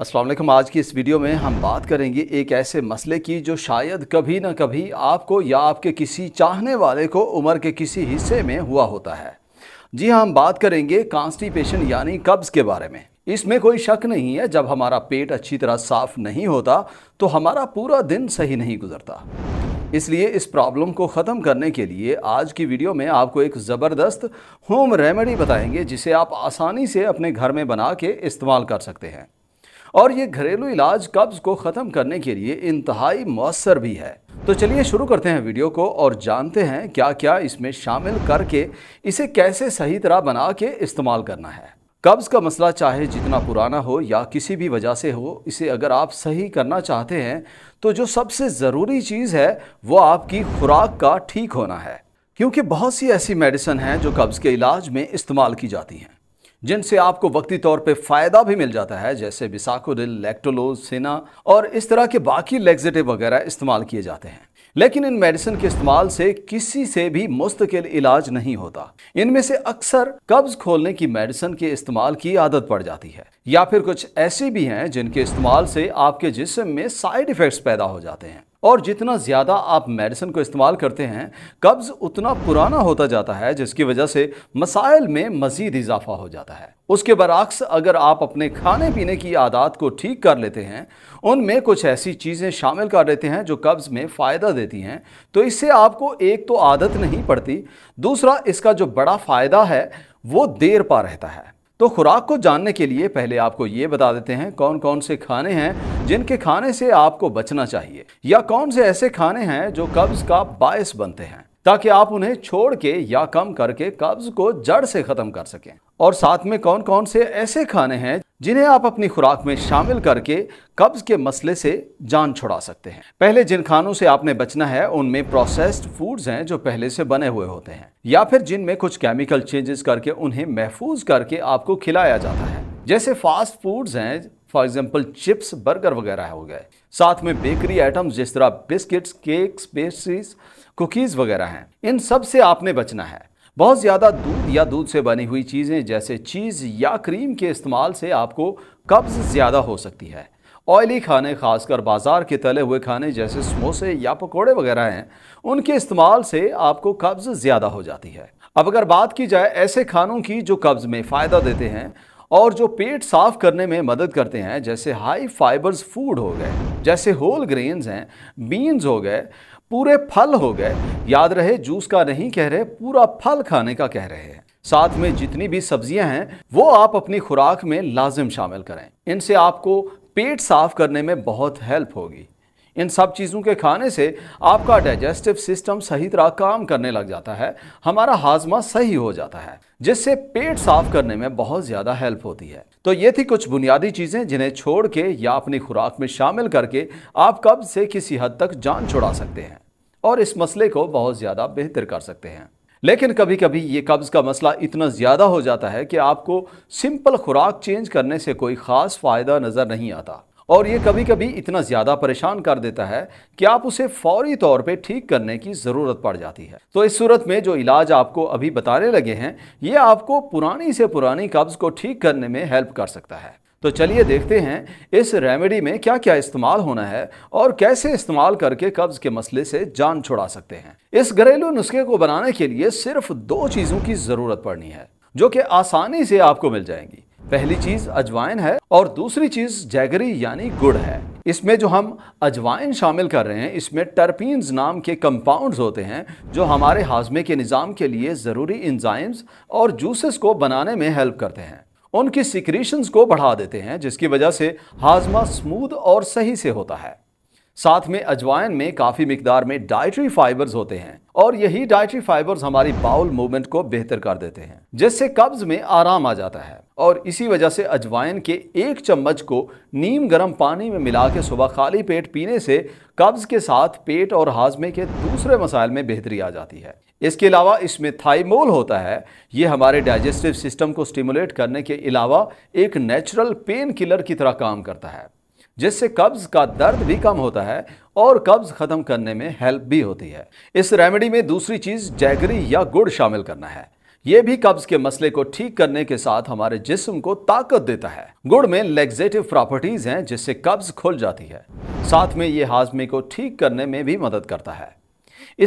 असलम आज की इस वीडियो में हम बात करेंगे एक ऐसे मसले की जो शायद कभी ना कभी आपको या आपके किसी चाहने वाले को उम्र के किसी हिस्से में हुआ होता है जी हाँ हम बात करेंगे कॉन्स्टिपेशन यानी कब्ज़ के बारे में इसमें कोई शक नहीं है जब हमारा पेट अच्छी तरह साफ नहीं होता तो हमारा पूरा दिन सही नहीं गुजरता इसलिए इस प्रॉब्लम को ख़त्म करने के लिए आज की वीडियो में आपको एक ज़बरदस्त होम रेमेडी बताएंगे जिसे आप आसानी से अपने घर में बना के इस्तेमाल कर सकते हैं और ये घरेलू इलाज कब्ज़ को ख़त्म करने के लिए इंतहाई मौसर भी है तो चलिए शुरू करते हैं वीडियो को और जानते हैं क्या क्या इसमें शामिल करके इसे कैसे सही तरह बना के इस्तेमाल करना है कब्ज़ का मसला चाहे जितना पुराना हो या किसी भी वजह से हो इसे अगर आप सही करना चाहते हैं तो जो सबसे ज़रूरी चीज़ है वो आपकी खुराक का ठीक होना है क्योंकि बहुत सी ऐसी मेडिसन हैं जो कब्ज़ के इलाज में इस्तेमाल की जाती हैं जिनसे आपको वक्ती तौर पे फ़ायदा भी मिल जाता है जैसे बिसाकोडिल लैक्टोलोज सेना और इस तरह के बाकी लेग्जेटिव वगैरह इस्तेमाल किए जाते हैं लेकिन इन मेडिसिन के इस्तेमाल से किसी से भी मुस्तकिल इलाज नहीं होता इनमें से अक्सर कब्ज खोलने की मेडिसिन के इस्तेमाल की आदत पड़ जाती है या फिर कुछ ऐसी भी हैं जिनके इस्तेमाल से आपके जिसम में साइड इफ़ेक्ट्स पैदा हो जाते हैं और जितना ज़्यादा आप मेडिसिन को इस्तेमाल करते हैं कब्ज़ उतना पुराना होता जाता है जिसकी वजह से मसाइल में मज़ीद इजाफा हो जाता है उसके बरक्स अगर आप अपने खाने पीने की आदत को ठीक कर लेते हैं उनमें कुछ ऐसी चीज़ें शामिल कर लेते हैं जो कब्ज़ में फ़ायदा देती हैं तो इससे आपको एक तो आदत नहीं पड़ती दूसरा इसका जो बड़ा फ़ायदा है वो देर पा रहता है तो खुराक को जानने के लिए पहले आपको ये बता देते हैं कौन कौन से खाने हैं जिनके खाने से आपको बचना चाहिए या कौन से ऐसे खाने हैं जो कब्ज का बायस बनते हैं ताकि आप उन्हें छोड़ के या कम करके कब्ज को जड़ से खत्म कर सकें और साथ में कौन कौन से ऐसे खाने हैं जिन्हें आप अपनी खुराक में शामिल करके कब्ज के मसले से जान छुड़ा सकते हैं पहले जिन खानों से आपने बचना है उनमें प्रोसेस्ड फूड्स हैं जो पहले से बने हुए होते हैं या फिर जिनमें कुछ केमिकल चेंजेस करके उन्हें महफूज करके आपको खिलाया जाता है जैसे फास्ट फूड्स हैं फॉर एग्जाम्पल चिप्स बर्गर वगैरह हो गए साथ में बेकरी आइटम्स जिस तरह बिस्किट्स केक्स पेस्ट्रीज कुकीज़ वगैरह हैं इन सब से आपने बचना है बहुत ज़्यादा दूध या दूध से बनी हुई चीज़ें जैसे चीज़ या क्रीम के इस्तेमाल से आपको कब्ज़ ज़्यादा हो सकती है ऑयली खाने खासकर बाजार के तले हुए खाने जैसे समोसे या पकोड़े वगैरह हैं उनके इस्तेमाल से आपको कब्ज़ ज़्यादा हो जाती है अब अगर बात की जाए ऐसे खानों की जो कब्ज़ में फ़ायदा देते हैं और जो पेट साफ करने में मदद करते हैं जैसे हाई फाइबर्स फूड हो गए जैसे होल ग्रेन्स हैं बीन्स हो गए पूरे फल हो गए याद रहे जूस का नहीं कह रहे पूरा फल खाने का कह रहे हैं साथ में जितनी भी सब्जियां हैं वो आप अपनी खुराक में लाजिम शामिल करें इनसे आपको पेट साफ करने में बहुत हेल्प होगी इन सब चीज़ों के खाने से आपका डाइजेस्टिव सिस्टम सही तरह काम करने लग जाता है हमारा हाजमा सही हो जाता है जिससे पेट साफ करने में बहुत ज़्यादा हेल्प होती है तो ये थी कुछ बुनियादी चीज़ें जिन्हें छोड़ के या अपनी खुराक में शामिल करके आप कब से किसी हद तक जान छुड़ा सकते हैं और इस मसले को बहुत ज़्यादा बेहतर कर सकते हैं लेकिन कभी कभी ये कब्ज़ का मसला इतना ज़्यादा हो जाता है कि आपको सिंपल खुराक चेंज करने से कोई ख़ास फ़ायदा नज़र नहीं आता और ये कभी कभी इतना ज़्यादा परेशान कर देता है कि आप उसे फौरी तौर पे ठीक करने की ज़रूरत पड़ जाती है तो इस सूरत में जो इलाज आपको अभी बताने लगे हैं ये आपको पुरानी से पुरानी कब्ज़ को ठीक करने में हेल्प कर सकता है तो चलिए देखते हैं इस रेमेडी में क्या क्या इस्तेमाल होना है और कैसे इस्तेमाल करके कब्ज़ के मसले से जान छुड़ा सकते हैं इस घरेलू नुस्खे को बनाने के लिए सिर्फ दो चीज़ों की ज़रूरत पड़नी है जो कि आसानी से आपको मिल जाएंगी पहली चीज अजवाइन है और दूसरी चीज जैगरी यानी गुड़ है इसमें जो हम अजवाइन शामिल कर रहे हैं इसमें टर्पीन्स नाम के कंपाउंड्स होते हैं जो हमारे हाजमे के निज़ाम के लिए ज़रूरी इंजाइम्स और जूसेस को बनाने में हेल्प करते हैं उनकी सिक्रीशंस को बढ़ा देते हैं जिसकी वजह से हाजमा स्मूद और सही से होता है साथ में अजवाइन में काफ़ी मकदार में डाइट्री फाइबर्स होते हैं और यही डाइट्री फाइबर्स हमारी बाउल मूवमेंट को बेहतर कर देते हैं जिससे कब्ज में आराम आ जाता है और इसी वजह से अजवाइन के एक चम्मच को नीम गर्म पानी में मिला के सुबह खाली पेट पीने से कब्ज के साथ पेट और हाजमे के दूसरे मसाइल में बेहतरी आ जाती है इसके अलावा इसमें थाइमोल होता है ये हमारे डाइजेस्टिव सिस्टम को स्टिमुलेट करने के अलावा एक नेचुरल पेन किलर की तरह काम करता है जिससे कब्ज़ का दर्द भी कम होता है और कब्ज़ ख़त्म करने में हेल्प भी होती है इस रेमेडी में दूसरी चीज़ जैगरी या गुड़ शामिल करना है ये भी कब्ज़ के मसले को ठीक करने के साथ हमारे जिस्म को ताकत देता है गुड़ में लेग्जेटिव प्रॉपर्टीज़ हैं जिससे कब्ज़ खुल जाती है साथ में ये हाजमे को ठीक करने में भी मदद करता है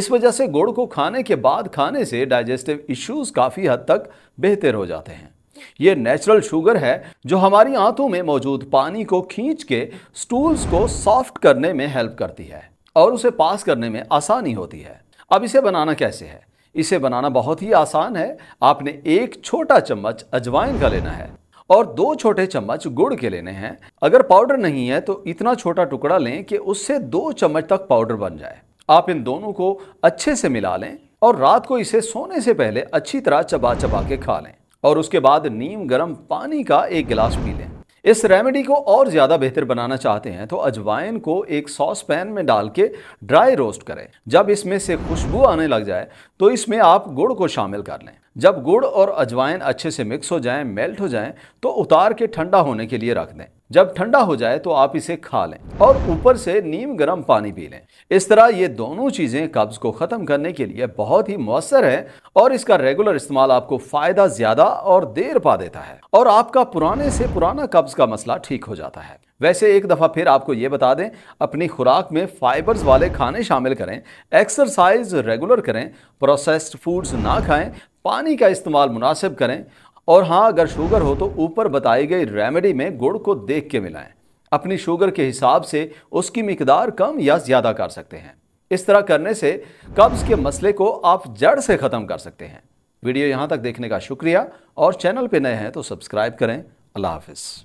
इस वजह से गुड़ को खाने के बाद खाने से डाइजेस्टिव इश्यूज़ काफ़ी हद तक बेहतर हो जाते हैं ये नेचुरल शुगर है जो हमारी आंतों में मौजूद पानी को खींच के स्टूल्स को सॉफ्ट करने में हेल्प करती है और उसे पास करने में आसानी होती है अब इसे बनाना कैसे है इसे बनाना बहुत ही आसान है आपने एक छोटा चम्मच अजवाइन का लेना है और दो छोटे चम्मच गुड़ के लेने हैं अगर पाउडर नहीं है तो इतना छोटा टुकड़ा लें कि उससे दो चम्मच तक पाउडर बन जाए आप इन दोनों को अच्छे से मिला लें और रात को इसे सोने से पहले अच्छी तरह चबा चबा के खा लें और उसके बाद नीम गर्म पानी का एक गिलास पी लें इस रेमेडी को और ज़्यादा बेहतर बनाना चाहते हैं तो अजवाइन को एक सॉस पैन में डाल के ड्राई रोस्ट करें जब इसमें से खुशबू आने लग जाए तो इसमें आप गुड़ को शामिल कर लें जब गुड़ और अजवाइन अच्छे से मिक्स हो जाएं, मेल्ट हो जाएं, तो उतार के ठंडा होने के लिए रख दें जब ठंडा हो जाए तो आप इसे खा लें और ऊपर से नीम गर्म पानी पी लें इस तरह ये दोनों चीज़ें कब्ज़ को ख़त्म करने के लिए बहुत ही मौसर है और इसका रेगुलर इस्तेमाल आपको फायदा ज्यादा और देर पा देता है और आपका पुराने से पुराना कब्ज का मसला ठीक हो जाता है वैसे एक दफ़ा फिर आपको ये बता दें अपनी खुराक में फाइबर्स वाले खाने शामिल करें एक्सरसाइज रेगुलर करें प्रोसेस्ड फूड्स ना खाएं पानी का इस्तेमाल मुनासिब करें और हाँ अगर शुगर हो तो ऊपर बताई गई रेमेडी में गुड़ को देख के मिलाएं अपनी शुगर के हिसाब से उसकी मकदार कम या ज़्यादा कर सकते हैं इस तरह करने से कब्ज के मसले को आप जड़ से ख़त्म कर सकते हैं वीडियो यहाँ तक देखने का शुक्रिया और चैनल पर नए हैं तो सब्सक्राइब करें अल्लाह हाफिज़